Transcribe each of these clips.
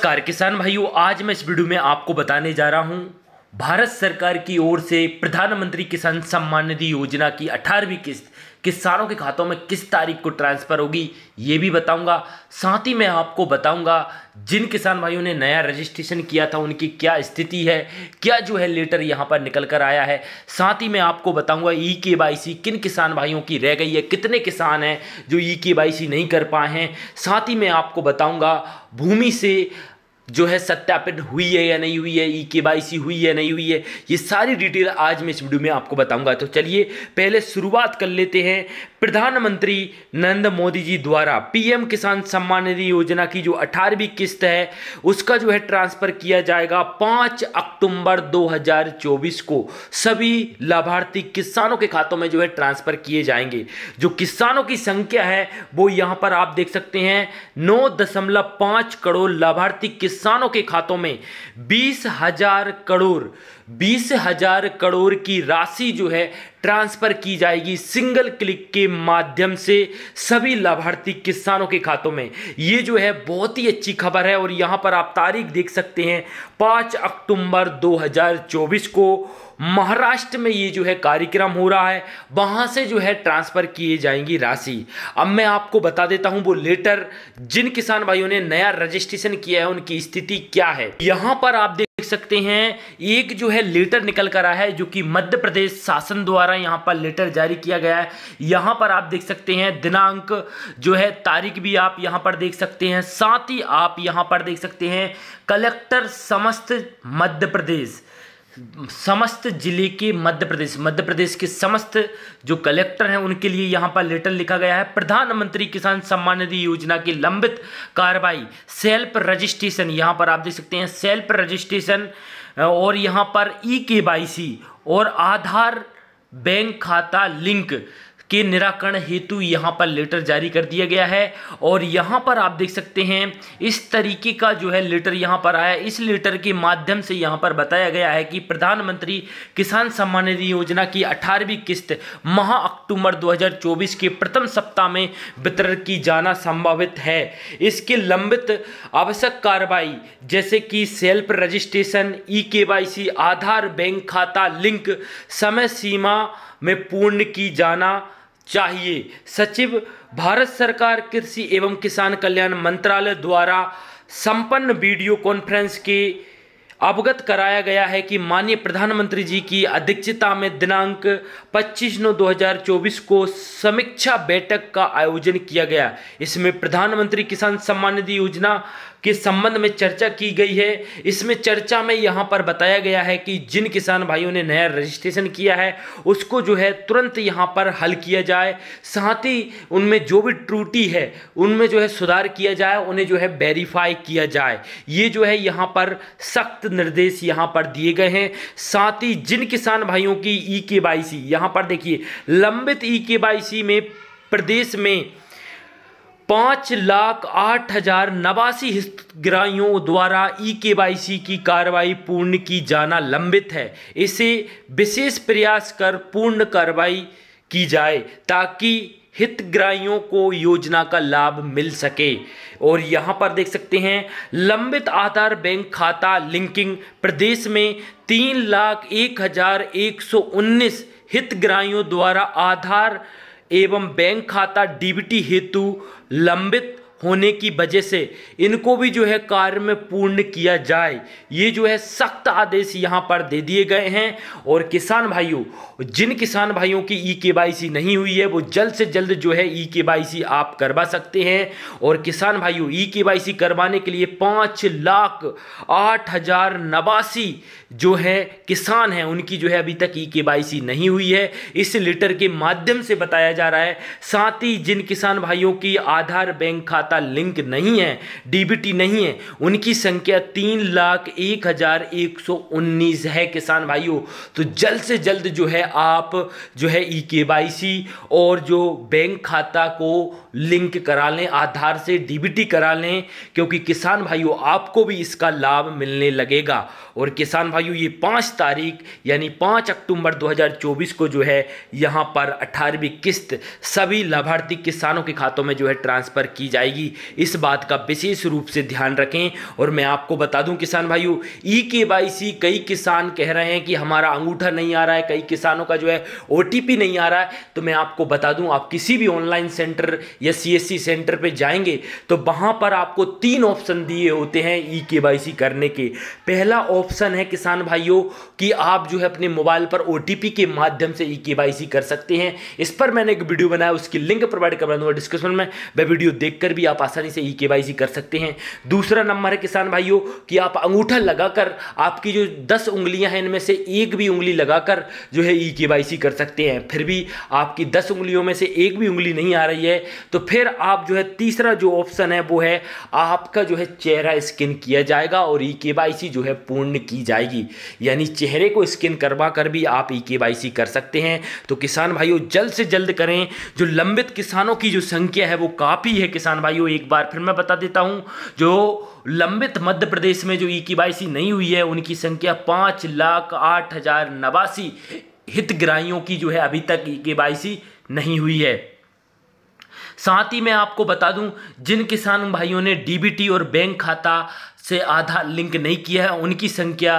नमस्कार किसान भाइयों आज मैं इस वीडियो में आपको बताने जा रहा हूं भारत सरकार की ओर से प्रधानमंत्री किसान सम्मान निधि योजना की 18वीं किस्त किसानों के खातों में किस तारीख को ट्रांसफ़र होगी ये भी बताऊंगा साथ ही मैं आपको बताऊंगा जिन किसान भाइयों ने नया रजिस्ट्रेशन किया था उनकी क्या स्थिति है क्या जो है लेटर यहाँ पर निकल कर आया है साथ ही मैं आपको बताऊंगा ई के वाई सी किन किसान भाइयों की रह गई है कितने किसान हैं जो ई के वाई सी नहीं कर पाए हैं साथ ही मैं आपको बताऊँगा भूमि से जो है सत्यापित हुई है या नहीं हुई है ई के वाई सी हुई है नहीं हुई है ये सारी डिटेल आज मैं इस वीडियो में आपको बताऊंगा तो चलिए पहले शुरुआत कर लेते हैं प्रधानमंत्री नरेंद्र मोदी जी द्वारा पीएम किसान सम्मान निधि योजना की जो अठारहवीं किस्त है उसका जो है ट्रांसफर किया जाएगा पाँच अक्टूबर 2024 को सभी लाभार्थी किसानों के खातों में जो है ट्रांसफर किए जाएंगे जो किसानों की संख्या है वो यहाँ पर आप देख सकते हैं नौ दशमलव पाँच करोड़ लाभार्थी किसानों के खातों में बीस हजार करोड़ बीस हजार करोड़ की राशि जो है ट्रांसफ़र की जाएगी सिंगल क्लिक के माध्यम से सभी लाभार्थी किसानों के खातों में ये जो है बहुत ही अच्छी खबर है और यहाँ पर आप तारीख देख सकते हैं पाँच अक्टूबर 2024 को महाराष्ट्र में ये जो है कार्यक्रम हो रहा है वहाँ से जो है ट्रांसफ़र किए जाएंगी राशि अब मैं आपको बता देता हूँ वो लेटर जिन किसान भाइयों ने नया रजिस्ट्रेशन किया है उनकी स्थिति क्या है यहाँ पर आप देख देख सकते हैं एक जो है लेटर निकल कर आया है जो कि मध्य प्रदेश शासन द्वारा यहां पर लेटर जारी किया गया है यहां पर आप देख सकते हैं दिनांक जो है तारीख भी आप यहां पर देख सकते हैं साथ ही आप यहां पर देख सकते हैं कलेक्टर समस्त मध्य प्रदेश समस्त जिले के मध्य प्रदेश मध्य प्रदेश के समस्त जो कलेक्टर हैं उनके लिए यहाँ पर लेटर लिखा गया है प्रधानमंत्री किसान सम्मान निधि योजना की लंबित कार्रवाई सेल्फ रजिस्ट्रेशन यहाँ पर आप देख सकते हैं सेल्फ रजिस्ट्रेशन और यहाँ पर ई के और आधार बैंक खाता लिंक के निराकरण हेतु यहाँ पर लेटर जारी कर दिया गया है और यहाँ पर आप देख सकते हैं इस तरीके का जो है लेटर यहाँ पर आया इस लेटर के माध्यम से यहाँ पर बताया गया है कि प्रधानमंत्री किसान सम्मान निधि योजना की अठारहवीं किस्त माह अक्टूबर 2024 के प्रथम सप्ताह में वितरण की जाना संभावित है इसके लंबित आवश्यक कार्रवाई जैसे कि सेल्फ रजिस्ट्रेशन ई के आधार बैंक खाता लिंक समय सीमा में पूर्ण की जाना चाहिए सचिव भारत सरकार कृषि एवं किसान कल्याण मंत्रालय द्वारा संपन्न वीडियो कॉन्फ्रेंस के अवगत कराया गया है कि माननीय प्रधानमंत्री जी की अध्यक्षता में दिनांक 25 नौ 2024 को समीक्षा बैठक का आयोजन किया गया इसमें प्रधानमंत्री किसान सम्मान निधि योजना के संबंध में चर्चा की गई है इसमें चर्चा में यहाँ पर बताया गया है कि जिन किसान भाइयों ने नया रजिस्ट्रेशन किया है उसको जो है तुरंत यहाँ पर हल किया जाए साथ ही उनमें जो भी त्रुटि है उनमें जो है सुधार किया जाए उन्हें जो है वेरीफाई किया जाए ये जो है यहाँ पर सख्त निर्देश यहां पर दिए गए हैं साथ ही जिन किसान भाइयों की ई के वाई सी पर देखिए लंबित ई के वाई सी में प्रदेश में पाँच लाख आठ हजार नवासी हितग्राहियों द्वारा ई के वाई सी की कार्रवाई पूर्ण की जाना लंबित है इसे विशेष प्रयास कर पूर्ण कार्रवाई की जाए ताकि हितग्राहियों को योजना का लाभ मिल सके और यहाँ पर देख सकते हैं लंबित आधार बैंक खाता लिंकिंग प्रदेश में तीन लाख एक हजार एक सौ उन्नीस हितग्राहियों द्वारा आधार एवं बैंक खाता डीबीटी हेतु लंबित होने की वजह से इनको भी जो है कार्य में पूर्ण किया जाए ये जो है सख्त आदेश यहाँ पर दे दिए गए हैं और किसान भाइयों जिन किसान भाइयों की ई के नहीं हुई है वो जल्द से जल्द जो है ई के आप करवा सकते हैं और किसान भाइयों ई के करवाने के लिए पाँच लाख आठ हज़ार नवासी जो है किसान हैं उनकी जो है अभी तक ई के नहीं हुई है इस लेटर के माध्यम से बताया जा रहा है साथ ही जिन किसान भाइयों की आधार बैंक खाता खाता लिंक नहीं है डीबीटी नहीं है उनकी संख्या तीन लाख एक हज़ार एक सौ उन्नीस है किसान भाइयों तो जल्द से जल्द जो है आप जो है ई के वाई सी और जो बैंक खाता को लिंक करा लें आधार से डीबीटी करा लें क्योंकि किसान भाइयों आपको भी इसका लाभ मिलने लगेगा और किसान भाइयों ये पाँच तारीख यानी पाँच अक्टूबर 2024 को जो है यहाँ पर अठारहवीं किस्त सभी लाभार्थी किसानों के खातों में जो है ट्रांसफ़र की जाएगी जाएगी इस बात का विशेष रूप से ध्यान रखें और मैं आपको बता दूं किसान भाइयों ई के वाई सी कई किसान कह रहे हैं कि हमारा अंगूठा नहीं आ रहा है कई किसानों का जो है ओ नहीं आ रहा है तो मैं आपको बता दूं आप किसी भी ऑनलाइन सेंटर या सी सेंटर पर जाएंगे तो वहाँ पर आपको तीन ऑप्शन दिए होते हैं ई के वाई सी करने के पहला ऑप्शन है किसान भाइयों कि आप जो है अपने मोबाइल पर ओ के माध्यम से ई के वाई सी कर सकते हैं इस पर मैंने एक वीडियो बनाया उसकी लिंक प्रोवाइड कर दूंगा डिस्क्रिप्शन तो में वह वीडियो देखकर भी आप आसानी से ई e के कर सकते हैं दूसरा नंबर है किसान भाइयों कि आप अंगूठा लगाकर आपकी जो दस उंगलियां हैं इनमें से एक भी उंगली लगाकर जो है ई e के कर सकते हैं फिर भी आपकी दस उंगलियों में से एक भी उंगली नहीं आ रही है तो फिर आप जो है तीसरा जो ऑप्शन है वो है आपका जो है चेहरा स्किन किया जाएगा और ई e के जो है पूर्ण की जाएगी यानी चेहरे को स्किन करवा कर भी आप ई के कर सकते हैं तो किसान भाइयों जल्द से जल्द करें जो लंबित किसानों की जो संख्या है वो काफ़ी है किसान भाइयों भाइयों एक बार फिर मैं बता देता हूं जो लंबित मध्य प्रदेश में जो ई की वाई सी नहीं हुई है उनकी संख्या पाँच लाख आठ हजार नवासी हितग्राहियों की जो है अभी तक ई की वाई सी नहीं हुई है साथ ही मैं आपको बता दूं जिन किसान भाइयों ने डीबीटी और बैंक खाता से आधार लिंक नहीं किया है उनकी संख्या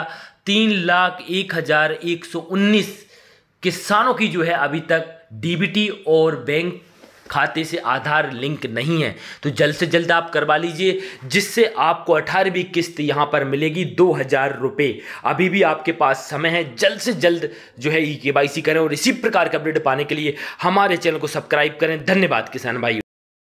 तीन लाख एक हजार एक सौ उन्नीस किसानों की जो है अभी तक डीबीटी और बैंक खाते से आधार लिंक नहीं है तो जल्द से जल्द आप करवा लीजिए जिससे आपको अठारहवीं किस्त यहाँ पर मिलेगी दो हज़ार रुपये अभी भी आपके पास समय है जल्द से जल्द जो है ई के करें और इसी प्रकार के अपडेट पाने के लिए हमारे चैनल को सब्सक्राइब करें धन्यवाद किसान भाई